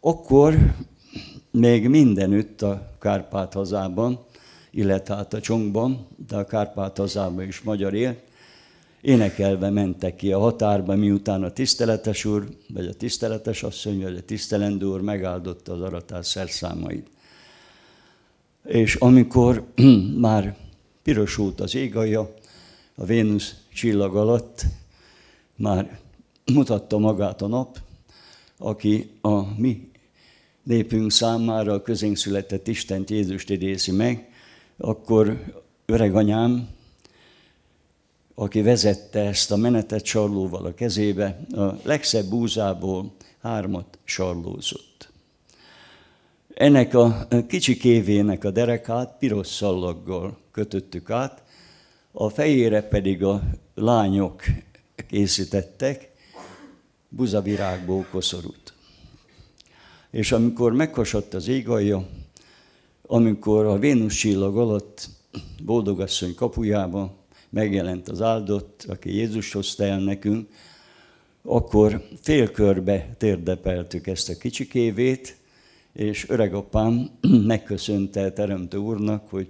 akkor még mindenütt a Kárpát hazában, illetve hát a Csongban, de a Kárpát hazában is magyar él, énekelve mentek ki a határba, miután a tiszteletes úr, vagy a tiszteletes asszony, vagy a tisztelendő úr megáldotta az aratás szerszámait. És amikor már piros az égaja, a Vénusz csillag alatt már mutatta magát a nap, aki a mi népünk számára a közénk született Isten Jézust idézi meg, akkor öreganyám, aki vezette ezt a menetet sarlóval a kezébe, a legszebb búzából hármat sarlózott. Ennek a kicsi kévének a derekát piros szallaggal kötöttük át, a fejére pedig a lányok készítettek buzavirágból koszorút és amikor meghasadt az égalja, amikor a Vénusz csillag alatt boldogasszony kapujába megjelent az áldott, aki Jézus hozta el nekünk, akkor félkörbe térdepeltük ezt a kicsikévét, és öregapám megköszönte a Teremtő Úrnak, hogy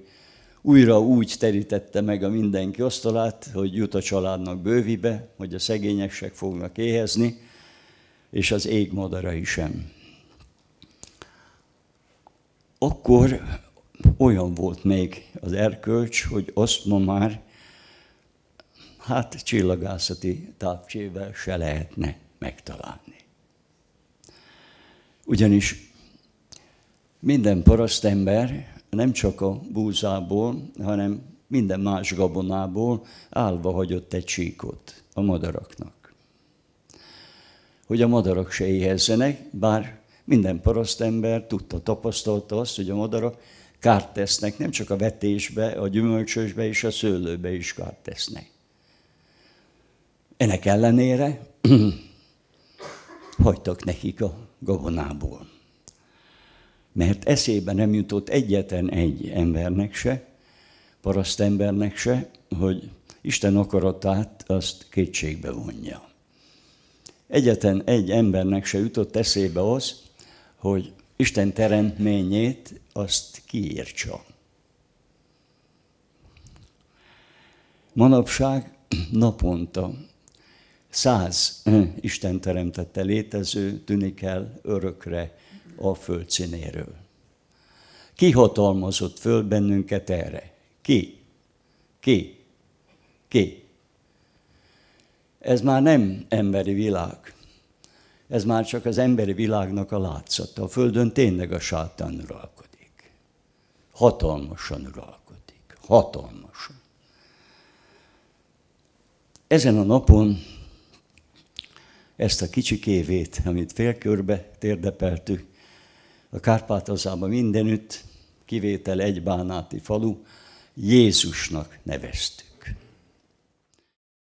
újra úgy terítette meg a mindenki asztalát, hogy jut a családnak bővibe, hogy a szegényesek fognak éhezni, és az ég madara is sem akkor olyan volt még az erkölcs, hogy azt ma már hát csillagászati tápcsével se lehetne megtalálni. Ugyanis minden parasztember nem csak a búzából, hanem minden más gabonából állva hagyott egy csíkot a madaraknak. Hogy a madarak se éhezzenek, bár minden parasztember tudta, tapasztalta azt, hogy a madarak kárt tesznek, nem csak a vetésbe, a gyümölcsösbe és a szőlőbe is kárt tesznek. Ennek ellenére hagytak nekik a gabonából. Mert eszébe nem jutott egyetlen egy embernek se, embernek se, hogy Isten akaratát azt kétségbe vonja. Egyetlen egy embernek se jutott eszébe az, hogy Isten teremtményét azt kiírtsa. Manapság naponta száz Isten teremtette létező tűnik el örökre a föld színéről. Ki hatalmazott föl bennünket erre? Ki? Ki? Ki? Ez már nem emberi világ ez már csak az emberi világnak a látszata. A Földön tényleg a sátán uralkodik. Hatalmasan uralkodik. Hatalmasan. Ezen a napon ezt a kicsi kévét, amit félkörbe térdepeltük, a Kárpátozában mindenütt, kivétel egy bánáti falu, Jézusnak neveztük.